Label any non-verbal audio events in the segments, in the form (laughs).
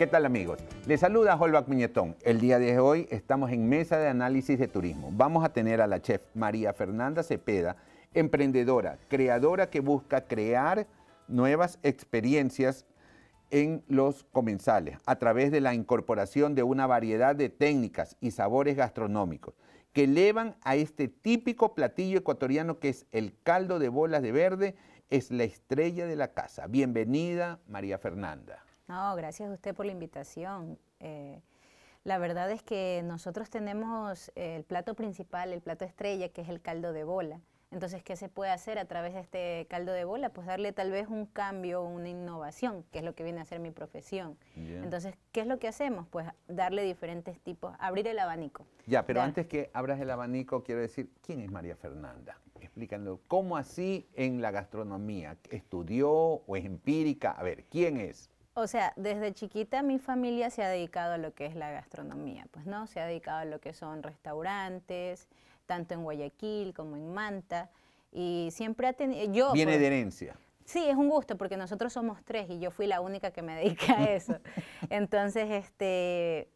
¿Qué tal amigos? Les saluda Holbach Muñetón. El día de hoy estamos en Mesa de Análisis de Turismo. Vamos a tener a la chef María Fernanda Cepeda, emprendedora, creadora que busca crear nuevas experiencias en los comensales a través de la incorporación de una variedad de técnicas y sabores gastronómicos que elevan a este típico platillo ecuatoriano que es el caldo de bolas de verde, es la estrella de la casa. Bienvenida María Fernanda. No, gracias a usted por la invitación. Eh, la verdad es que nosotros tenemos el plato principal, el plato estrella, que es el caldo de bola. Entonces, ¿qué se puede hacer a través de este caldo de bola? Pues darle tal vez un cambio, una innovación, que es lo que viene a ser mi profesión. Entonces, ¿qué es lo que hacemos? Pues darle diferentes tipos, abrir el abanico. Ya, pero antes que abras el abanico, quiero decir, ¿quién es María Fernanda? Explícanlo. ¿cómo así en la gastronomía? ¿Estudió o es empírica? A ver, ¿quién es? O sea, desde chiquita mi familia se ha dedicado a lo que es la gastronomía, pues no, se ha dedicado a lo que son restaurantes, tanto en Guayaquil como en Manta, y siempre ha tenido... Yo, Viene de herencia. Sí, es un gusto porque nosotros somos tres y yo fui la única que me dedica a (laughs) eso. Entonces, este,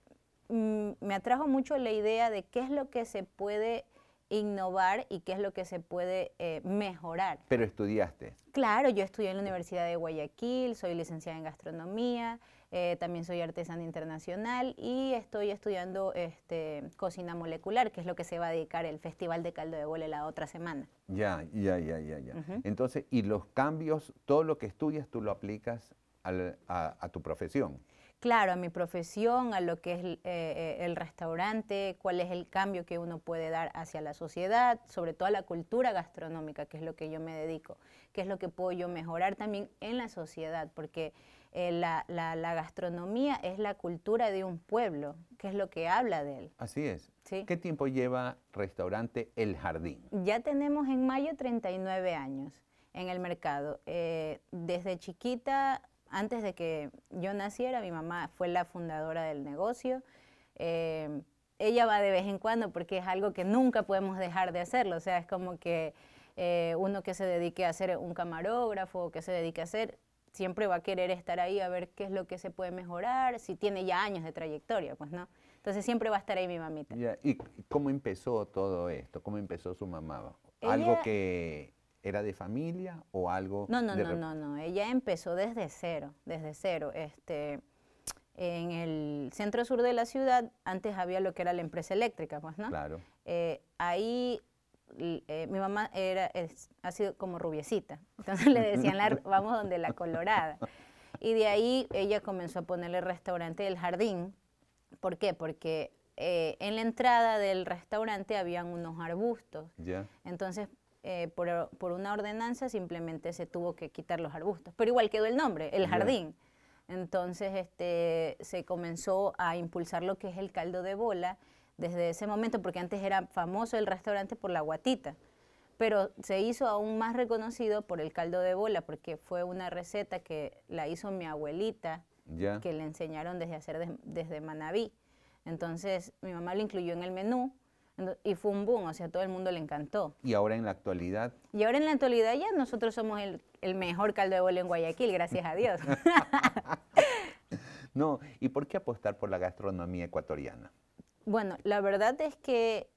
mm, me atrajo mucho la idea de qué es lo que se puede innovar y qué es lo que se puede eh, mejorar. Pero estudiaste. Claro, yo estudié en la Universidad de Guayaquil, soy licenciada en gastronomía, eh, también soy artesana internacional y estoy estudiando este, cocina molecular, que es lo que se va a dedicar el Festival de Caldo de Bola la otra semana. Ya, ya, ya, ya, ya. Entonces, ¿y los cambios, todo lo que estudias tú lo aplicas a tu profesión? claro a mi profesión, a lo que es eh, eh, el restaurante, cuál es el cambio que uno puede dar hacia la sociedad, sobre todo a la cultura gastronómica, que es lo que yo me dedico, que es lo que puedo yo mejorar también en la sociedad, porque eh, la, gastronomía es la cultura de un pueblo, que es lo que habla de él. Así es. ¿Qué tiempo lleva restaurante El Jardín? Ya tenemos en mayo 39 años en el mercado. desde chiquita antes de que yo naciera, mi mamá fue la fundadora del negocio. Eh, ella va de vez en cuando porque es algo que nunca podemos dejar de hacerlo. O sea, es como que eh, uno que se dedique a ser un camarógrafo, que se dedique a hacer, siempre va a querer estar ahí a ver qué es lo que se puede mejorar, si tiene ya años de trayectoria, pues no. Entonces siempre va a estar ahí mi mamita. ¿Y cómo empezó todo esto? ¿Cómo empezó su mamá? Algo que ¿Era de familia o algo? No, no, no, no, no. Ella empezó desde cero, desde cero. Este, en el centro sur de la ciudad, antes había lo que era la empresa eléctrica, pues, ¿no? Claro. Eh, ahí eh, mi mamá era, ha sido como rubiecita, entonces le decían, (laughs) vamos donde la colorada. Y de ahí ella comenzó a ponerle restaurante del jardín. ¿Por qué? Porque eh, en la entrada del restaurante habían unos arbustos. ya Entonces eh, por, una ordenanza simplemente se tuvo que quitar los arbustos. Pero igual quedó el nombre, el jardín. Entonces este, se comenzó a impulsar lo que es el caldo de bola desde ese momento, porque antes era famoso el restaurante por la guatita pero se hizo aún más reconocido por el caldo de bola, porque fue una receta que la hizo mi abuelita, que le enseñaron desde hacer desde Manabí. Entonces mi mamá lo incluyó en el menú y fue un boom, o sea, todo el mundo le encantó. ¿Y ahora en la actualidad? Y ahora en la actualidad ya nosotros somos el, el mejor caldo de bolo en Guayaquil, gracias a Dios. (laughs) no, ¿y por qué apostar por la gastronomía ecuatoriana? Bueno, la verdad es que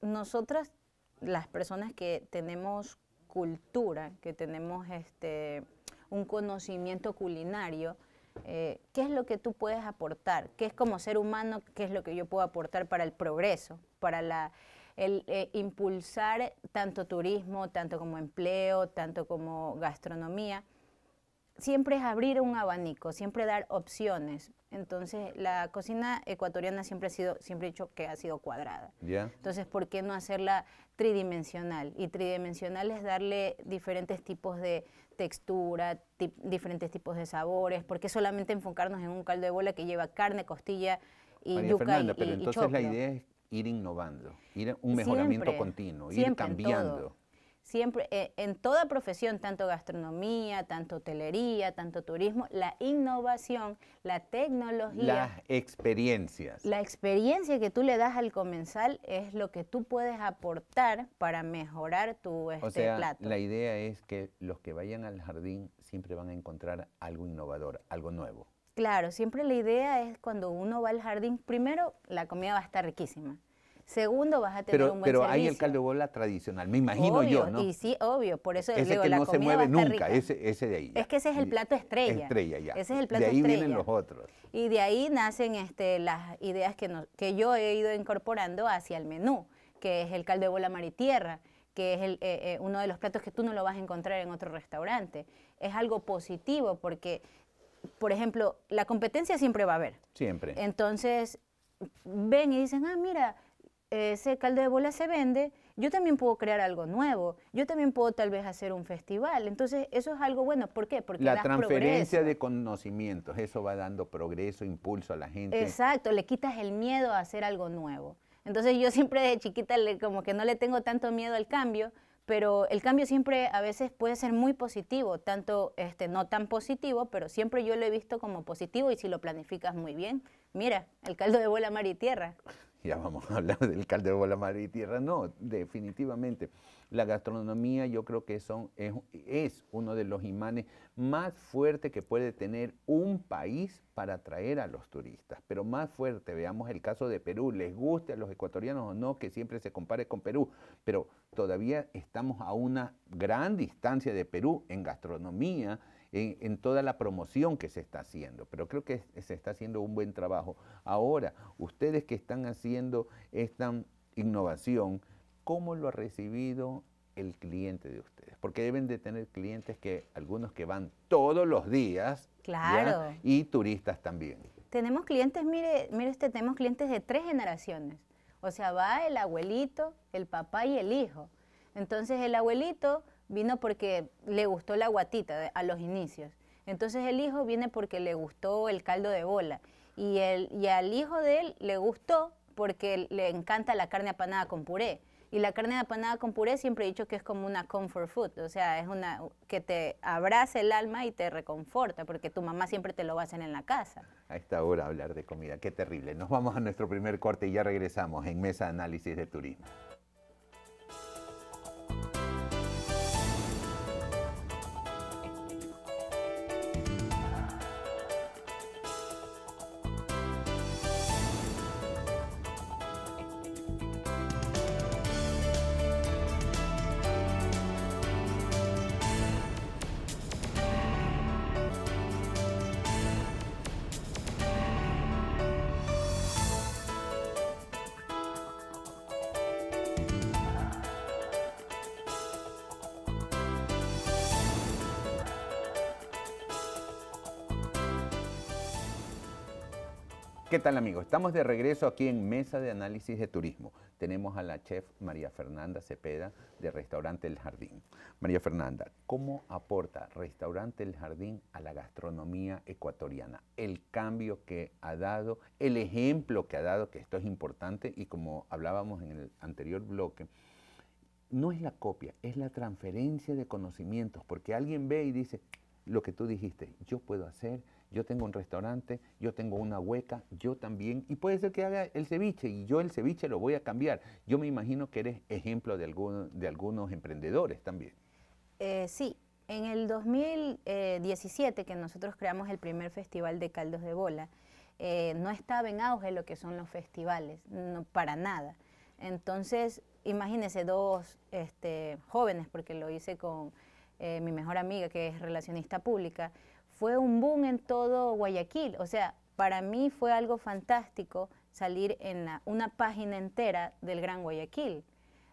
nosotras, las personas que tenemos cultura, que tenemos este, un conocimiento culinario, eh, qué es lo que tú puedes aportar, qué es como ser humano, qué es lo que yo puedo aportar para el progreso, para el eh, impulsar tanto turismo, tanto como empleo, tanto como gastronomía. Siempre es abrir un abanico, siempre dar opciones, entonces, la cocina ecuatoriana siempre ha sido, siempre he dicho que ha sido cuadrada. Entonces, ¿por qué no hacerla tridimensional? Y tridimensional es darle diferentes tipos de textura, diferentes tipos de sabores, ¿Por qué solamente enfocarnos en un caldo de bola que lleva carne, costilla y María yuca Fernanda, y, pero entonces la idea es ir innovando, ir un mejoramiento continuo, ir cambiando. Siempre, eh, en toda profesión, tanto gastronomía, tanto hotelería, tanto turismo, la innovación, la tecnología. Las experiencias. La experiencia que tú le das al comensal es lo que tú puedes aportar para mejorar tu este, o plato. La idea es que los que vayan al jardín siempre van a encontrar algo innovador, algo nuevo. Claro, siempre la idea es cuando uno va al jardín, primero la comida va a estar riquísima. Segundo, vas a tener un buen pero servicio. Pero hay el caldo de bola tradicional, me imagino yo, ¿no? Y sí, obvio, por eso ese que la no se mueve nunca, Ese, de ahí. Es que ese es el plato estrella. Estrella, ya. Ese es el plato de ahí vienen los otros. Y de ahí nacen este, las ideas que, que yo he ido incorporando hacia el menú, que es el caldo de bola mar y tierra que es el, eh, eh, uno de los platos que tú no lo vas a encontrar en otro restaurante. Es algo positivo porque, por ejemplo, la competencia siempre va a haber. Siempre. Entonces, ven y dicen, ah, mira, ese caldo de bola se vende, yo también puedo crear algo nuevo, yo también puedo tal vez hacer un festival. Entonces, eso es algo bueno. ¿Por qué? Porque la transferencia de conocimientos, eso va dando progreso, impulso a la gente. Exacto, le quitas el miedo a hacer algo nuevo. Entonces, yo siempre de chiquita como que no le tengo tanto miedo al cambio, pero el cambio siempre a veces puede ser muy positivo, tanto este no tan positivo, pero siempre yo lo he visto como positivo y si lo planificas muy bien, mira, el caldo de bola mar y tierra ya vamos a hablar del Caldero de la madre y tierra, no, definitivamente. La gastronomía yo creo que son, es, es uno de los imanes más fuertes que puede tener un país para atraer a los turistas, pero más fuerte, veamos el caso de Perú, les guste a los ecuatorianos o no que siempre se compare con Perú, pero todavía estamos a una gran distancia de Perú en gastronomía, en, toda la promoción que se está haciendo, pero creo que se está haciendo un buen trabajo. Ahora, ustedes que están haciendo esta innovación, ¿cómo lo ha recibido el cliente de ustedes? Porque deben de tener clientes que, algunos que van todos los días, claro. y turistas también. Tenemos clientes, mire, mire este, tenemos clientes de tres generaciones. O sea, va el abuelito, el papá y el hijo. Entonces el abuelito vino porque le gustó la guatita a los inicios. Entonces el hijo viene porque le gustó el caldo de bola. Y, y al hijo de él le gustó porque le encanta la carne apanada con puré. Y la carne apanada con puré siempre he dicho que es como una comfort food, o sea, es una que te abraza el alma y te reconforta, porque tu mamá siempre te lo va a hacer en la casa. A esta hora hablar de comida, qué terrible. Nos vamos a nuestro primer corte y ya regresamos en Mesa Análisis de Turismo. ¿Qué tal amigos? Estamos de regreso aquí en Mesa de Análisis de Turismo. Tenemos a la chef María Fernanda Cepeda de Restaurante El Jardín. María Fernanda, ¿cómo aporta Restaurante El Jardín a la gastronomía ecuatoriana? El cambio que ha dado, el ejemplo que ha dado, que esto es importante y como hablábamos en el anterior bloque, no es la copia, es la transferencia de conocimientos, porque alguien ve y dice, lo que tú dijiste, yo puedo hacer, yo tengo un restaurante, yo tengo una hueca, yo también, y puede ser que haga el ceviche, y yo el ceviche lo voy a cambiar. Yo me imagino que eres ejemplo de, de algunos emprendedores también. Eh, sí, en el 2017 que nosotros creamos el primer festival de caldos de bola, eh, no estaba en auge lo que son los festivales, no, para nada. Entonces, imagínense dos este, jóvenes, porque lo hice con eh, mi mejor amiga que es relacionista pública, fue un boom en todo Guayaquil. O sea, para mí fue algo fantástico salir en una página entera del Gran Guayaquil.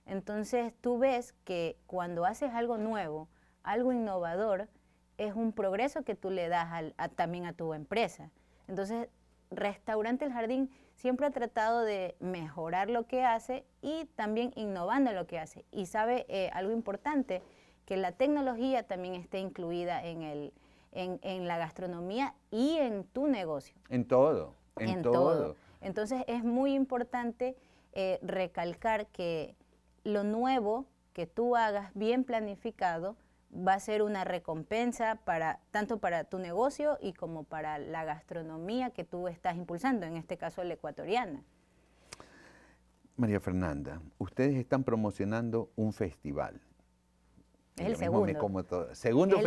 Entonces tú ves que cuando haces algo nuevo, algo innovador, es un progreso que tú le das también a tu empresa. Entonces, Restaurante El Jardín siempre ha tratado de mejorar lo que hace y también innovando lo que hace. Y sabe eh, algo importante, que la tecnología también esté incluida en el, en, la gastronomía y en tu negocio. En todo, en, todo. Entonces es muy importante eh, recalcar que lo nuevo que tú hagas bien planificado va a ser una recompensa para tanto para tu negocio y como para la gastronomía que tú estás impulsando, en este caso la ecuatoriana. María Fernanda, ustedes están promocionando un festival. Es el segundo. como todo. Segundo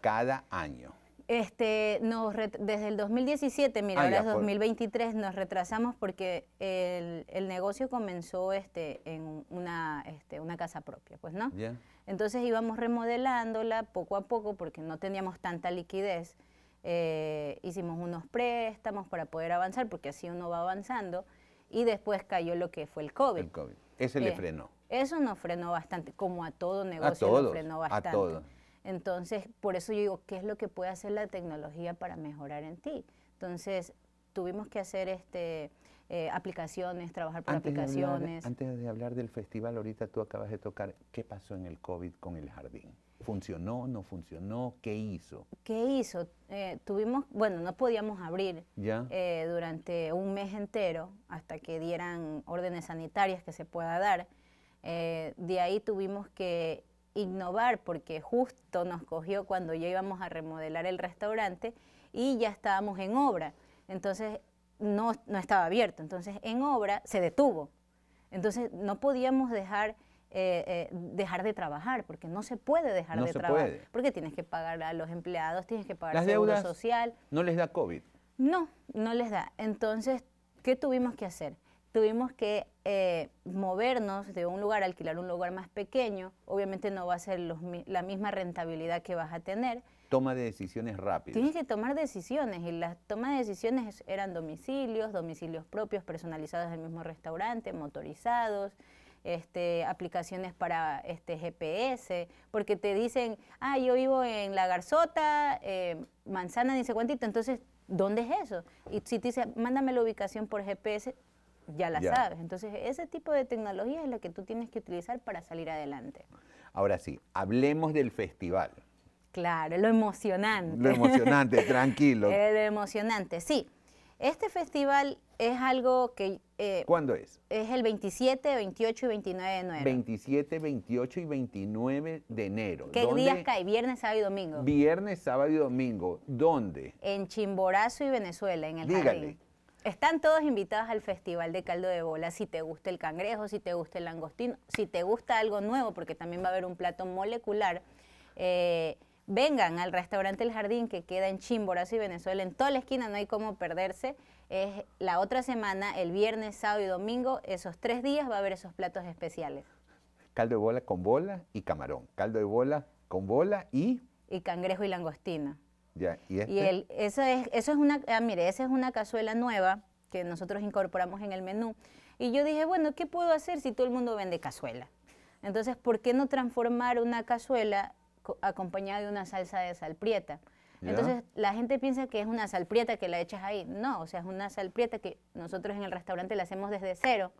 cada año. Este, nos desde el 2017, mira, ah, ahora es 2023, nos retrasamos porque el, negocio comenzó este, en una, este, una casa propia, pues, ¿no? Entonces íbamos remodelándola poco a poco porque no teníamos tanta liquidez. Eh, hicimos unos préstamos para poder avanzar porque así uno va avanzando y después cayó lo que fue el COVID. El COVID. Ese le eh, frenó. Eso nos frenó bastante, como a todo negocio nos frenó bastante. A Entonces, por eso yo digo, ¿qué es lo que puede hacer la tecnología para mejorar en ti? Entonces, tuvimos que hacer este eh, aplicaciones, trabajar por aplicaciones. antes de hablar del festival, ahorita tú acabas de tocar, ¿qué pasó en el COVID con el jardín? ¿Funcionó, no funcionó? ¿Qué hizo? ¿Qué hizo? Eh, tuvimos, bueno, no podíamos abrir eh, durante un mes entero hasta que dieran órdenes sanitarias que se pueda dar. Eh, de ahí tuvimos que innovar porque justo nos cogió cuando ya íbamos a remodelar el restaurante y ya estábamos en obra. Entonces no, no estaba abierto, entonces en obra se detuvo. Entonces no podíamos dejar, eh, eh, dejar de trabajar porque no se puede dejar de trabajar. Porque tienes que pagar a los empleados, tienes que pagar la seguro social. ¿No les da COVID? No, no les da. Entonces, ¿qué tuvimos que hacer? tuvimos que eh, movernos de un lugar, alquilar un lugar más pequeño, obviamente no va a ser la misma rentabilidad que vas a tener. Toma de decisiones rápidas. Tienes que tomar decisiones y las toma de decisiones eran domicilios, domicilios propios, personalizados del mismo restaurante, motorizados. Este, aplicaciones para este GPS, porque te dicen, ah, yo vivo en La Garzota, eh, Manzana, dice cuántito, entonces, ¿dónde es eso? Y si te dice, mándame la ubicación por GPS, ya la sabes. Entonces, ese tipo de tecnología es la que tú tienes que utilizar para salir adelante. Ahora sí, hablemos del festival. Claro, lo emocionante. Lo emocionante, (laughs) tranquilo. Eh, lo emocionante, sí. Este festival es algo que... Eh, ¿Cuándo es? Es el 27, 28 y 29 de enero. 27, 28 y 29 de enero. ¿Qué días cae? Viernes, sábado y domingo. Viernes, sábado y domingo. ¿Dónde? En Chimborazo y Venezuela, en el Dígale, están todos invitados al Festival de Caldo de Bola, si te gusta el cangrejo, si te gusta el langostino, si te gusta algo nuevo, porque también va a haber un plato molecular. Eh, vengan al restaurante El Jardín que queda en Chimborazo y Venezuela, en toda la esquina, no hay cómo perderse. Es la otra semana, el viernes, sábado y domingo, esos tres días va a haber esos platos especiales. Caldo de bola con bola y camarón. Caldo de bola con bola y... Y cangrejo y Langostina y, este? eso es, eso es una, ah, mire, esa es una cazuela nueva que nosotros incorporamos en el menú. Y yo dije, bueno, ¿qué puedo hacer si todo el mundo vende cazuela? Entonces, ¿por qué no transformar una cazuela acompañada de una salsa de salprieta? Entonces, la gente piensa que es una salprieta que la echas ahí. No, o sea, es una salprieta que nosotros en el restaurante la hacemos desde cero,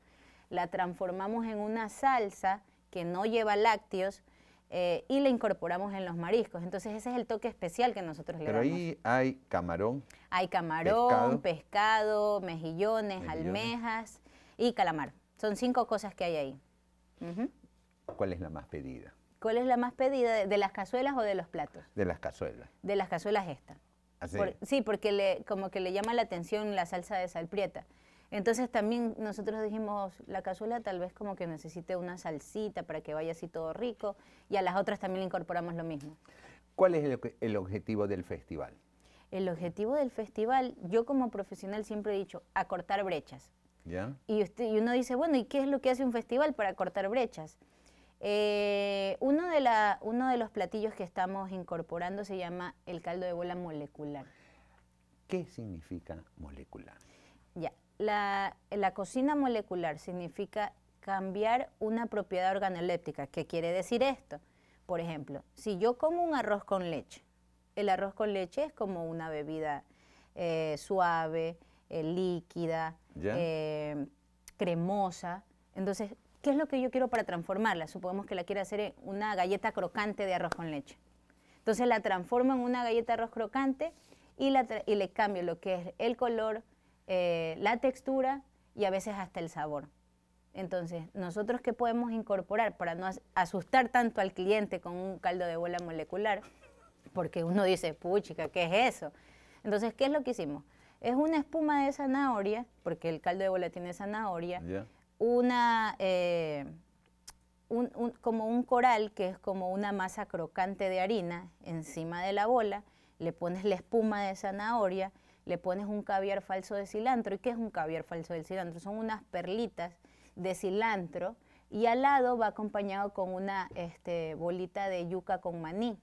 la transformamos en una salsa que no lleva lácteos, eh, y le incorporamos en los mariscos. Entonces ese es el toque especial que nosotros le damos. Pero ahí hay camarón. Hay camarón, pescado, mejillones, almejas y calamar. Son cinco cosas que hay ahí. ¿Cuál es la más pedida? ¿Cuál es la más pedida? ¿De, las cazuelas o de los platos? De las cazuelas. De las cazuelas esta. ¿Ah, sí? porque como que le llama la atención la salsa de salprieta. Entonces también nosotros dijimos, la cazuela tal vez como que necesite una salsita para que vaya así todo rico y a las otras también le incorporamos lo mismo. ¿Cuál es el, objetivo del festival? El objetivo del festival, yo como profesional siempre he dicho, acortar brechas. ¿Ya? Y, usted, uno dice, bueno, ¿y qué es lo que hace un festival para acortar brechas? Eh, uno, de uno de los platillos que estamos incorporando se llama el caldo de bola molecular. ¿Qué significa molecular? la, la cocina molecular significa cambiar una propiedad organoléptica. ¿Qué quiere decir esto? Por ejemplo, si yo como un arroz con leche, el arroz con leche es como una bebida eh, suave, eh, líquida, eh, cremosa. Entonces, ¿qué es lo que yo quiero para transformarla? Supongamos que la quiero hacer en una galleta crocante de arroz con leche. Entonces la transformo en una galleta de arroz crocante y, y le cambio lo que es el color, eh, la textura y a veces hasta el sabor. Entonces, nosotros qué podemos incorporar para no asustar tanto al cliente con un caldo de bola molecular, porque uno dice, puchica, ¿qué es eso? Entonces, ¿qué es lo que hicimos? Es una espuma de zanahoria, porque el caldo de bola tiene zanahoria, una, eh, como un coral, que es como una masa crocante de harina encima de la bola, le pones la espuma de zanahoria, le pones un caviar falso de cilantro. ¿Y qué es un caviar falso de cilantro? Son unas perlitas de cilantro y al lado va acompañado con una este, bolita de yuca con maní,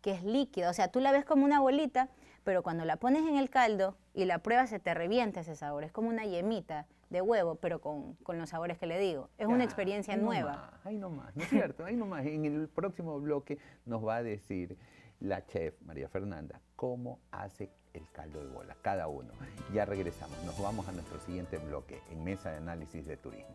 que es líquida. O sea, tú la ves como una bolita, pero cuando la pones en el caldo y la pruebas se te revienta ese sabor. Es como una yemita de huevo, pero con, los sabores que le digo. Es una experiencia nueva. nueva. no más! ¿no es cierto? no más! en el próximo bloque nos va a decir la chef María Fernanda cómo hace el caldo de bola, cada uno. Ya regresamos, nos vamos a nuestro siguiente bloque en Mesa de Análisis de Turismo.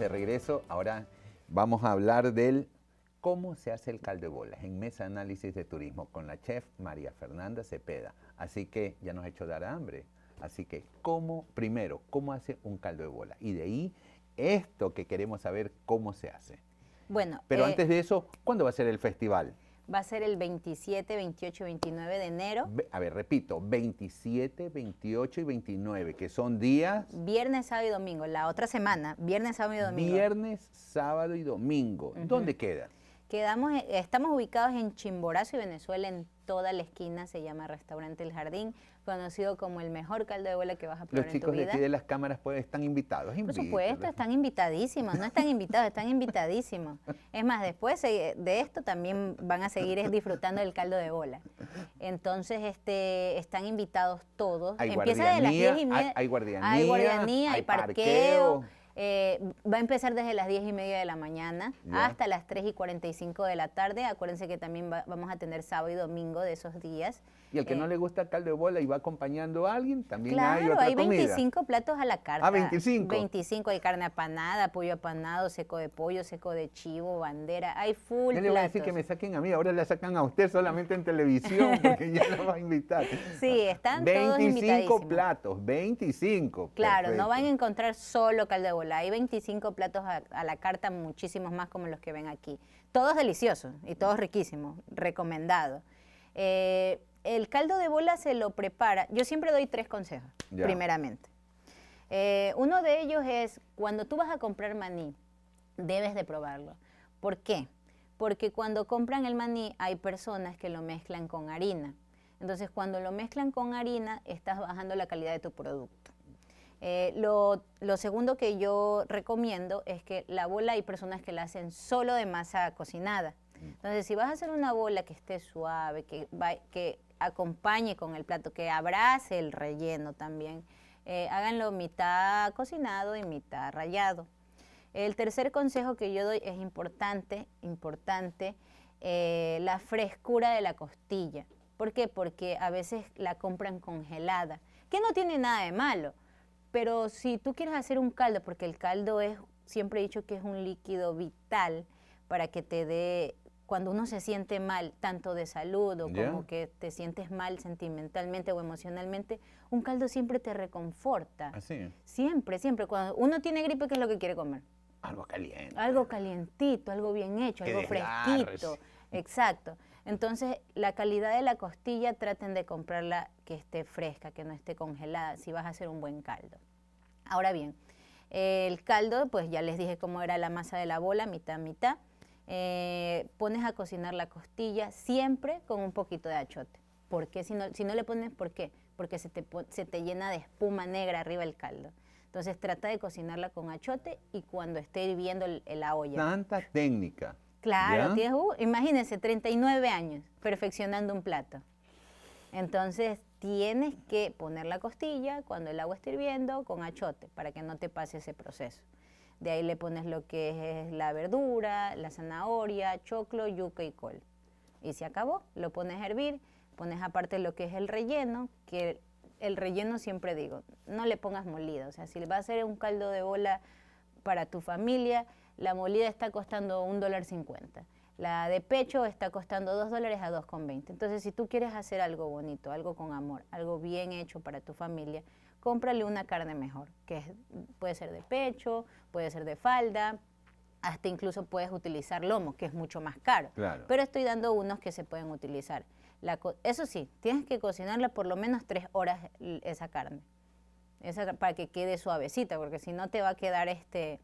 de regreso. Ahora vamos a hablar del cómo se hace el caldo de bolas en Mesa Análisis de Turismo con la chef María Fernanda Cepeda. Así que ya nos ha hecho dar hambre. Así que, ¿cómo, primero, cómo hace un caldo de bola? Y de ahí, esto que queremos saber cómo se hace. Bueno. Pero eh, antes de eso, ¿cuándo va a ser el festival? Va a ser el 27, 28 y 29 de enero. A ver, repito, 27, 28 y 29, que son días... Viernes, sábado y domingo, la otra semana, viernes, sábado y domingo. Viernes, sábado y domingo. ¿Dónde quedan? Quedamos, e, estamos ubicados en Chimborazo y Venezuela, en toda la esquina se llama Restaurante El Jardín, conocido como el mejor caldo de bola que vas a probar Los chicos en tu vida. de aquí de las cámaras pues están invitados. Por supuesto, están invitadísimos, no están invitados, están invitadísimos. Es más, después de esto también van a seguir disfrutando del caldo de bola. Entonces, este, están invitados todos. Hay Empieza de las 10 y media. Hay, guardianía, hay, parqueo eh, va a empezar desde las 10 y media de la mañana hasta las 3 y 45 de la tarde. Acuérdense que también vamos a tener sábado y domingo de esos días. Y el que no le gusta caldo de bola y va acompañando a alguien, también claro, hay otra hay 25 platos a la carta. Ah, 25. 25 hay carne apanada, pollo apanado, seco de pollo, seco de chivo, bandera, hay full Yo le voy a decir que me saquen a mí, ahora le sacan a usted solamente en televisión (laughs) porque ya la va a invitar. Sí, están 25 todos 25 platos, 25. Claro, no van a encontrar solo caldo de bola, hay 25 platos a, la carta, muchísimos más como los que ven aquí. Todos deliciosos y todos riquísimos, recomendado. Eh, el caldo de bola se lo prepara. Yo siempre doy tres consejos, primeramente. Eh, uno de ellos es, cuando tú vas a comprar maní, debes de probarlo. ¿Por qué? Porque cuando compran el maní hay personas que lo mezclan con harina. Entonces, cuando lo mezclan con harina, estás bajando la calidad de tu producto. Eh, lo, segundo que yo recomiendo es que la bola hay personas que la hacen solo de masa cocinada. Mm. Entonces, si vas a hacer una bola que esté suave, que, que acompañe con el plato, que abrace el relleno también. Eh, háganlo mitad cocinado y mitad rallado. El tercer consejo que yo doy es importante, importante, eh, la frescura de la costilla. ¿Por qué? Porque a veces la compran congelada, que no tiene nada de malo. Pero si tú quieres hacer un caldo, porque el caldo es, siempre he dicho que es un líquido vital para que te dé cuando uno se siente mal, tanto de salud o como que te sientes mal sentimentalmente o emocionalmente, un caldo siempre te reconforta. Así. Siempre, siempre. Cuando uno tiene gripe, ¿qué es lo que quiere comer? Algo caliente. Algo calientito, algo bien hecho, algo fresquito. Exacto. Entonces, la calidad de la costilla traten de comprarla que esté fresca, que no esté congelada, si vas a hacer un buen caldo. Ahora bien, el caldo, pues ya les dije cómo era la masa de la bola, mitad, mitad. Eh, pones a cocinar la costilla siempre con un poquito de achote. ¿Por qué? Si no, si no le pones, ¿por qué? Porque se te, llena de espuma negra arriba el caldo. Entonces trata de cocinarla con achote y cuando esté hirviendo el, la olla. Tanta técnica. Claro, tienes, uh, imagínense, 39 años perfeccionando un plato. Entonces tienes que poner la costilla cuando el agua esté hirviendo con achote para que no te pase ese proceso. De ahí le pones lo que es la verdura, la zanahoria, choclo, yuca y col. Y se acabó. Lo pones a hervir, pones aparte lo que es el relleno, que el relleno siempre digo, no le pongas molida. O sea, si va a ser un caldo de bola para tu familia, la molida está costando un dólar cincuenta. La de pecho está costando dos dólares a dos con veinte. Entonces, si tú quieres hacer algo bonito, algo con amor, algo bien hecho para tu familia, cómprale una carne mejor, que puede ser de pecho, puede ser de falda, hasta incluso puedes utilizar lomo, que es mucho más caro. Pero estoy dando unos que se pueden utilizar. La eso sí, tienes que cocinarla por lo menos tres horas esa carne, esa, para que quede suavecita, porque si no te va a quedar este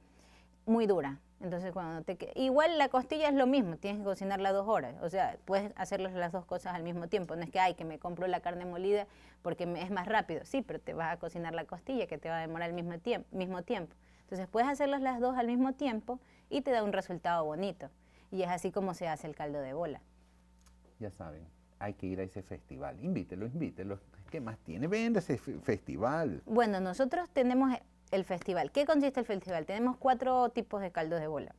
muy dura. Entonces, cuando te igual la costilla es lo mismo, tienes que cocinarla dos horas, o sea, puedes hacer las dos cosas al mismo tiempo. No es que, ay, que me compro la carne molida porque es más rápido. Sí, pero te vas a cocinar la costilla que te va a demorar el mismo, mismo tiempo. Entonces, puedes hacerlas las dos al mismo tiempo y te da un resultado bonito. Y es así como se hace el caldo de bola. Ya saben, hay que ir a ese festival. Invítelo, invítelo. ¿Qué más tiene? Vende ese festival. Bueno, nosotros tenemos el festival. ¿Qué consiste el festival? Tenemos cuatro tipos de caldos de bola.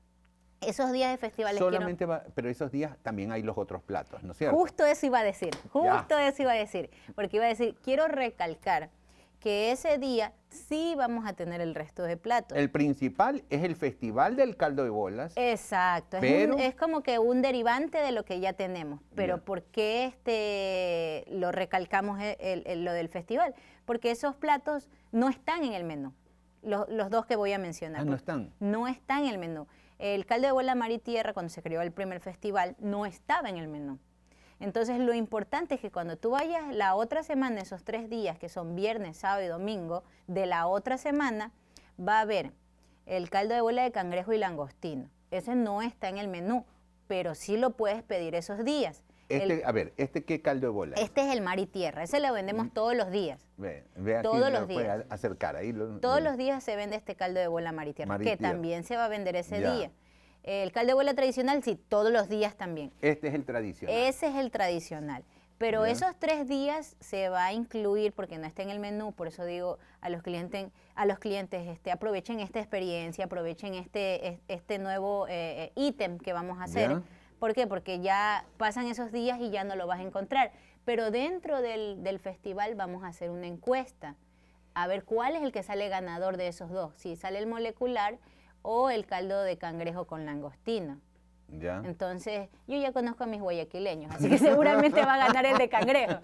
Esos días de festivales. Solamente pero esos días también hay los otros platos, ¿no es cierto? Justo eso iba a decir, justo eso iba a decir. Porque iba a decir, quiero recalcar que ese día sí vamos a tener el resto de platos. El principal es el festival del caldo de bolas. Exacto, es, como que un derivante de lo que ya tenemos. Pero ¿por qué este, lo recalcamos e, lo del festival? Porque esos platos no están en el menú. Los, dos que voy a mencionar. Ah, no pues, están. No están en el menú. El caldo de bola mar y tierra, cuando se creó el primer festival, no estaba en el menú. Entonces, lo importante es que cuando tú vayas la otra semana, esos tres días, que son viernes, sábado y domingo, de la otra semana, va a haber el caldo de bola de cangrejo y langostino. Ese no está en el menú, pero sí lo puedes pedir esos días. Este, a ver, ¿este qué caldo de bola? Este es el mar y tierra, ese lo vendemos mm. todos los días. Ve, aquí todos los días. acercar ahí. todos los días se vende este caldo de bola mar y tierra, que también se va a vender ese día. El caldo de bola tradicional, sí, todos los días también. Este es el tradicional. Ese es el tradicional. Pero esos tres días se va a incluir, porque no está en el menú, por eso digo a los clientes, a los clientes este, aprovechen esta experiencia, aprovechen este, este nuevo eh, eh, ítem que vamos a hacer. ¿Por qué? Porque ya pasan esos días y ya no lo vas a encontrar. Pero dentro del, del festival vamos a hacer una encuesta a ver cuál es el que sale ganador de esos dos. Si sale el molecular o el caldo de cangrejo con langostino. ¿Ya? Entonces, yo ya conozco a mis guayaquileños, así que (laughs) seguramente va a ganar el de cangrejo.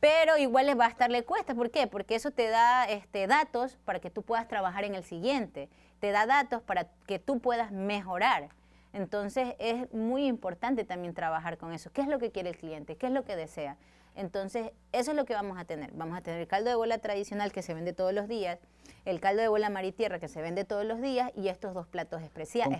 Pero igual les va a estar la cuesta. ¿Por qué? Porque eso te da este, datos para que tú puedas trabajar en el siguiente. Te da datos para que tú puedas mejorar. Entonces es muy importante también trabajar con eso. ¿Qué es lo que quiere el cliente? ¿Qué es lo que desea? Entonces, eso es lo que vamos a tener. Vamos a tener el caldo de bola tradicional que se vende todos los días, el caldo de bola mar y tierra que se vende todos los días y estos dos platos especiales.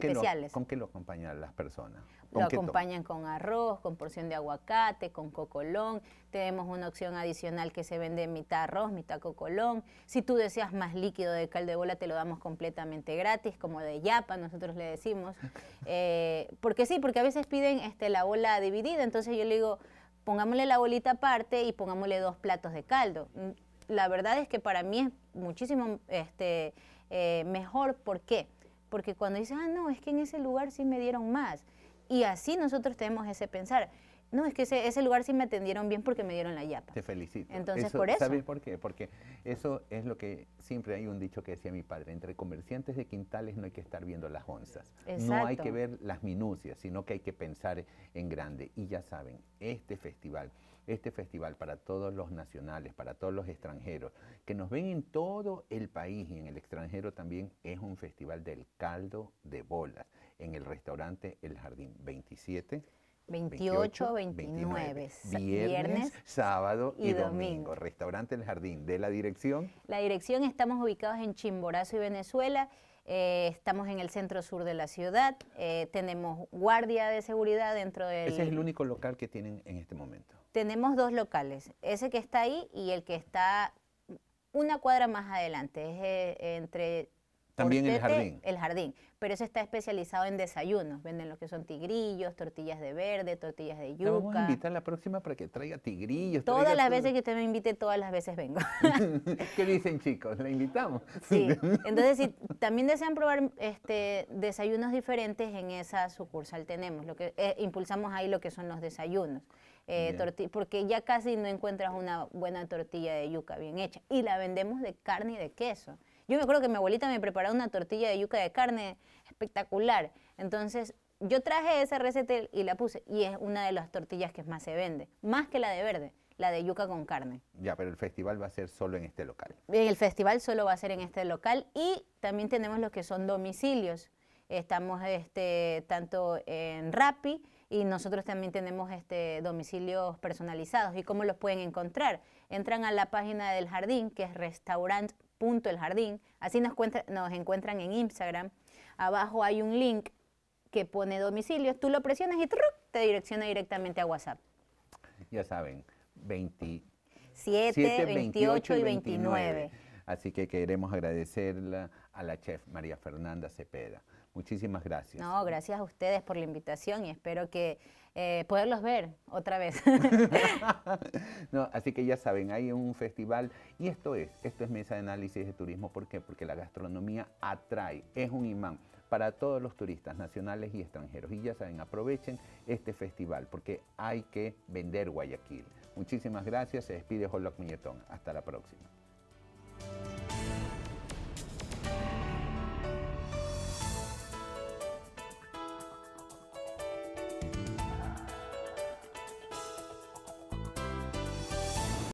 ¿Con qué lo acompañan las personas? Lo acompañan con arroz, con porción de aguacate, con cocolón. Tenemos una opción adicional que se vende mitad arroz, mitad cocolón. Si tú deseas más líquido de caldo de bola, te lo damos completamente gratis, como de yapa, nosotros le decimos. (laughs) Eh, porque sí, porque a veces piden este, la bola dividida, entonces yo le digo pongámosle la bolita aparte y pongámosle dos platos de caldo. Mm, la verdad es que para mí es muchísimo este, eh, mejor. ¿Por qué? Porque cuando dices, ah, no, es que en ese lugar sí me dieron más. Y así nosotros tenemos ese pensar no, es que ese, lugar sí me atendieron bien porque me dieron la yapa. Te felicito. Entonces, por eso. ¿Sabes por qué? Porque eso es lo que siempre hay un dicho que decía mi padre, entre comerciantes de quintales no hay que estar viendo las onzas. No hay que ver las minucias, sino que hay que pensar en grande. Y ya saben, este festival, este festival para todos los nacionales, para todos los extranjeros, que nos ven en todo el país y en el extranjero también, es un festival del caldo de bolas en el restaurante El Jardín 27 28, 29, viernes, sábado y, domingo. Restaurante El Jardín, de la dirección. La dirección estamos ubicados en Chimborazo y Venezuela. Eh, estamos en el centro sur de la ciudad. Eh, tenemos guardia de seguridad dentro del. Ese es el único local que tienen en este momento. Tenemos dos locales, ese que está ahí y el que está una cuadra más adelante, es eh, entre también el jardín. El jardín. Pero eso está especializado en desayunos. Venden lo que son tigrillos, tortillas de verde, tortillas de yuca. vamos a la próxima para que traiga tigrillos. Todas las veces que usted me invite, todas las veces vengo. (laughs) ¿Qué dicen chicos? ¿La invitamos? Sí. (laughs) Entonces, si también desean probar este, desayunos diferentes, en esa sucursal tenemos. Lo que eh, Impulsamos ahí lo que son los desayunos. Eh, porque ya casi no encuentras una buena tortilla de yuca bien hecha. Y la vendemos de carne y de queso. Yo me acuerdo que mi abuelita me preparaba una tortilla de yuca de carne espectacular. Entonces, yo traje esa receta y la puse. Y es una de las tortillas que más se vende. Más que la de verde, la de yuca con carne. Ya, pero el festival va a ser solo en este local. El festival solo va a ser en este local. Y también tenemos los que son domicilios. Estamos este, tanto en Rappi y nosotros también tenemos este, domicilios personalizados. ¿Y cómo los pueden encontrar? Entran a la página del jardín, que es restaurante punto el jardín. Así nos, nos encuentran en Instagram. Abajo hay un link que pone domicilios. Tú lo presionas y te direcciona directamente a WhatsApp. Ya saben, 27, 28, y 29. Así que queremos agradecerle a la chef María Fernanda Cepeda. Muchísimas gracias. No, gracias a ustedes por la invitación y espero que eh, poderlos ver otra vez. (laughs) no, así que ya saben, hay un festival y esto es, esto es Mesa de Análisis de Turismo. ¿Por qué? Porque la gastronomía atrae, es un imán para todos los turistas nacionales y extranjeros. Y ya saben, aprovechen este festival porque hay que vender Guayaquil. Muchísimas gracias, se despide Joloc Muñetón. Hasta la próxima.